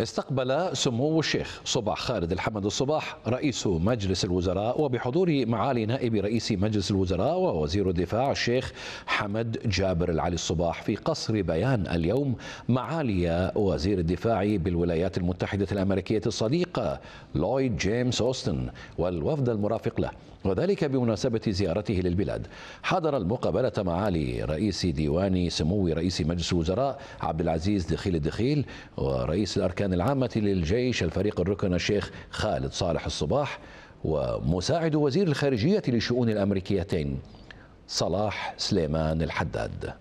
استقبل سمو الشيخ صباح خالد الحمد الصباح رئيس مجلس الوزراء وبحضور معالي نائب رئيس مجلس الوزراء ووزير الدفاع الشيخ حمد جابر العلي الصباح في قصر بيان اليوم معالي وزير الدفاع بالولايات المتحدة الأمريكية الصديقة لويد جيمس أوستن والوفد المرافق له وذلك بمناسبة زيارته للبلاد حضر المقابلة معالي رئيس ديوان سمو رئيس مجلس الوزراء عبد العزيز دخيل الدخيل ورئيس الأركان الأركان العامة للجيش الفريق الركن الشيخ خالد صالح الصباح ومساعد وزير الخارجية للشؤون الأمريكيتين صلاح سليمان الحداد